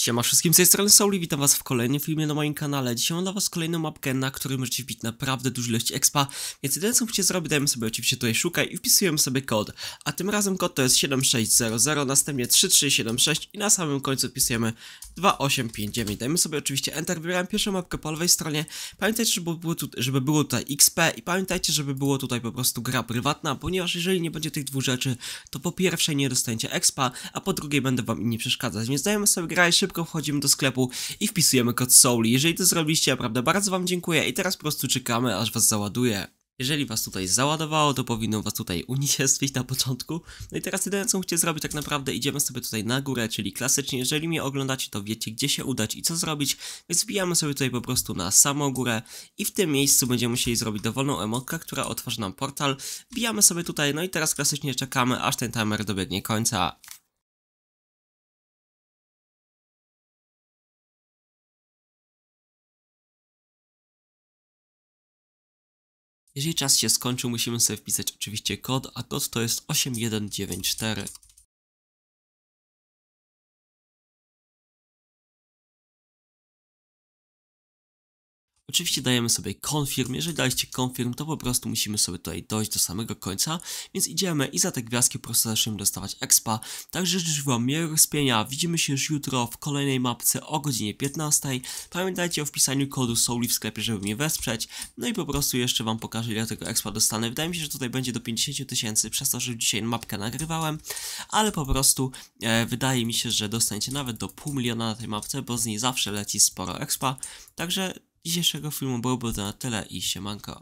Siema wszystkim, z tej strony Sauli, witam was w kolejnym filmie na moim kanale. Dzisiaj mam dla was kolejną mapkę, na której możecie wbić naprawdę dużą ilość expa, więc jedyne co chcecie zrobić, dajemy sobie oczywiście tutaj szukaj i wpisujemy sobie kod. A tym razem kod to jest 7600, następnie 3376 i na samym końcu wpisujemy 2859. Dajemy sobie oczywiście enter, wybieram pierwszą mapkę po lewej stronie. Pamiętajcie, żeby było, tu, żeby było tutaj XP i pamiętajcie, żeby było tutaj po prostu gra prywatna, ponieważ jeżeli nie będzie tych dwóch rzeczy, to po pierwsze nie dostaniecie expa, a po drugie będę wam inni przeszkadzać, więc dajemy sobie graj szybko szybko wchodzimy do sklepu i wpisujemy kod Souli. Jeżeli to zrobiliście, naprawdę bardzo wam dziękuję i teraz po prostu czekamy, aż was załaduje. Jeżeli was tutaj załadowało, to powinno was tutaj unicestwić na początku. No i teraz jedyne co musicie zrobić tak naprawdę, idziemy sobie tutaj na górę, czyli klasycznie, jeżeli mnie oglądacie, to wiecie gdzie się udać i co zrobić, więc wbijamy sobie tutaj po prostu na samą górę i w tym miejscu będziemy musieli zrobić dowolną emotkę, która otworzy nam portal. Wbijamy sobie tutaj, no i teraz klasycznie czekamy, aż ten timer dobiegnie końca. Jeżeli czas się skończył, musimy sobie wpisać oczywiście kod, a kod to jest 8194. Oczywiście dajemy sobie confirm, jeżeli daliście confirm, to po prostu musimy sobie tutaj dojść do samego końca, więc idziemy i za te gwiazdki po prostu zaczniemy dostawać expa. Także życzę Wam miłego spienia, widzimy się już jutro w kolejnej mapce o godzinie 15. Pamiętajcie o wpisaniu kodu SOULI w sklepie, żeby mnie wesprzeć, no i po prostu jeszcze Wam pokażę ile tego expa dostanę. Wydaje mi się, że tutaj będzie do 50 tysięcy, przez to, że dzisiaj mapkę nagrywałem, ale po prostu e, wydaje mi się, że dostaniecie nawet do pół miliona na tej mapce, bo z niej zawsze leci sporo expa, także Dzisiejszego filmu byłoby to na tyle i siemanko.